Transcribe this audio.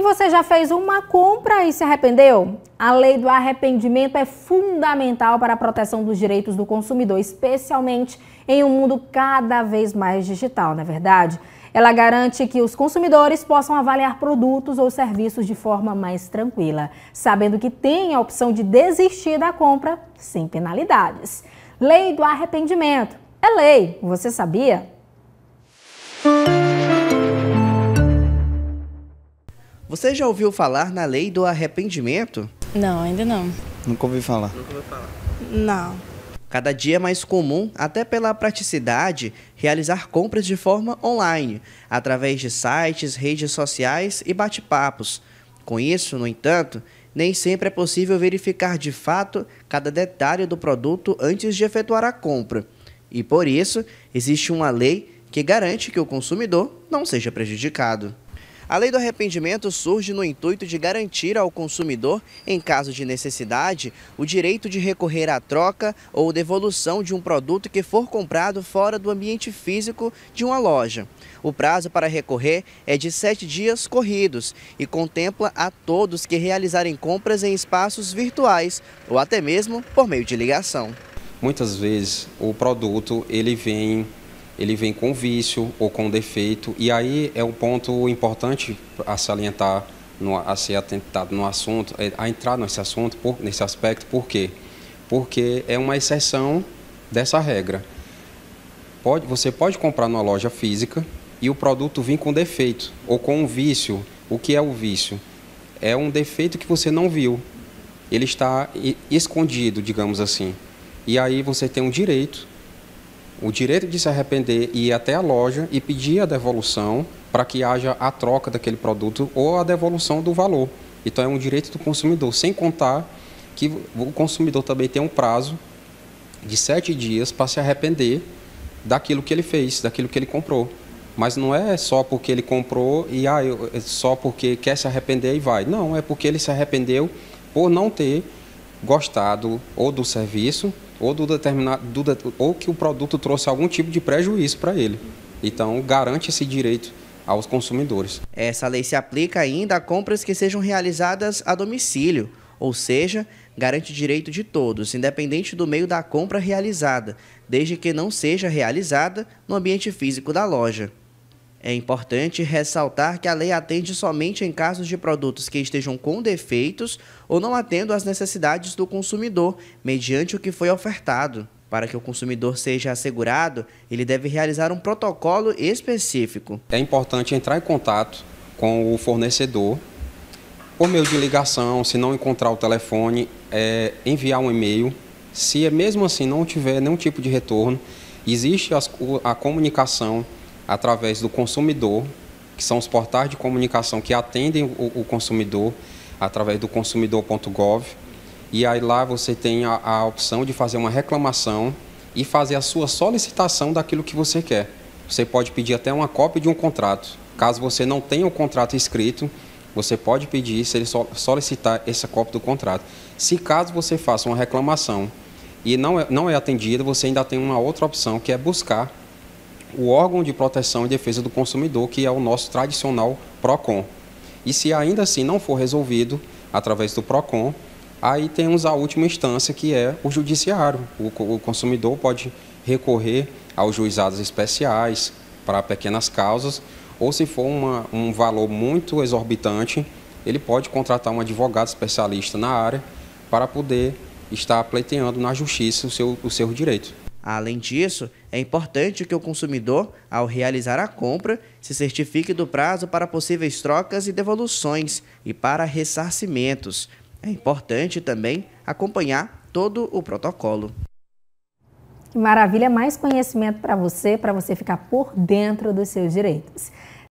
E você já fez uma compra e se arrependeu? A lei do arrependimento é fundamental para a proteção dos direitos do consumidor, especialmente em um mundo cada vez mais digital, na é verdade. Ela garante que os consumidores possam avaliar produtos ou serviços de forma mais tranquila, sabendo que tem a opção de desistir da compra sem penalidades. Lei do arrependimento. É lei, você sabia? Você já ouviu falar na lei do arrependimento? Não, ainda não. Nunca ouvi falar. Nunca ouvi falar. Não. Cada dia é mais comum, até pela praticidade, realizar compras de forma online, através de sites, redes sociais e bate-papos. Com isso, no entanto, nem sempre é possível verificar de fato cada detalhe do produto antes de efetuar a compra. E por isso, existe uma lei que garante que o consumidor não seja prejudicado. A lei do arrependimento surge no intuito de garantir ao consumidor, em caso de necessidade, o direito de recorrer à troca ou devolução de um produto que for comprado fora do ambiente físico de uma loja. O prazo para recorrer é de sete dias corridos e contempla a todos que realizarem compras em espaços virtuais ou até mesmo por meio de ligação. Muitas vezes o produto ele vem ele vem com vício ou com defeito. E aí é um ponto importante a salientar, no, a ser atentado no assunto, é, a entrar nesse assunto, por, nesse aspecto, por quê? Porque é uma exceção dessa regra. Pode, você pode comprar numa loja física e o produto vir com defeito ou com um vício. O que é o vício? É um defeito que você não viu. Ele está escondido, digamos assim. E aí você tem um direito o direito de se arrepender e ir até a loja e pedir a devolução para que haja a troca daquele produto ou a devolução do valor. Então é um direito do consumidor, sem contar que o consumidor também tem um prazo de sete dias para se arrepender daquilo que ele fez, daquilo que ele comprou. Mas não é só porque ele comprou e ah, eu, é só porque quer se arrepender e vai. Não, é porque ele se arrependeu por não ter gostado ou do serviço ou, do determinado, do, ou que o produto trouxe algum tipo de prejuízo para ele. Então, garante esse direito aos consumidores. Essa lei se aplica ainda a compras que sejam realizadas a domicílio, ou seja, garante direito de todos, independente do meio da compra realizada, desde que não seja realizada no ambiente físico da loja. É importante ressaltar que a lei atende somente em casos de produtos que estejam com defeitos ou não atendo às necessidades do consumidor, mediante o que foi ofertado. Para que o consumidor seja assegurado, ele deve realizar um protocolo específico. É importante entrar em contato com o fornecedor por meio de ligação, se não encontrar o telefone, é, enviar um e-mail. Se é mesmo assim não tiver nenhum tipo de retorno, existe a comunicação através do consumidor, que são os portais de comunicação que atendem o, o consumidor, através do consumidor.gov. E aí lá você tem a, a opção de fazer uma reclamação e fazer a sua solicitação daquilo que você quer. Você pode pedir até uma cópia de um contrato. Caso você não tenha o contrato escrito, você pode pedir se ele solicitar essa cópia do contrato. Se caso você faça uma reclamação e não é, não é atendida, você ainda tem uma outra opção que é buscar o órgão de proteção e defesa do consumidor, que é o nosso tradicional PROCON. E se ainda assim não for resolvido através do PROCON, aí temos a última instância, que é o judiciário. O, o consumidor pode recorrer aos juizados especiais para pequenas causas, ou se for uma, um valor muito exorbitante, ele pode contratar um advogado especialista na área para poder estar pleiteando na justiça o seu, o seu direito. Além disso, é importante que o consumidor, ao realizar a compra, se certifique do prazo para possíveis trocas e devoluções e para ressarcimentos. É importante também acompanhar todo o protocolo. Que maravilha, mais conhecimento para você, para você ficar por dentro dos seus direitos.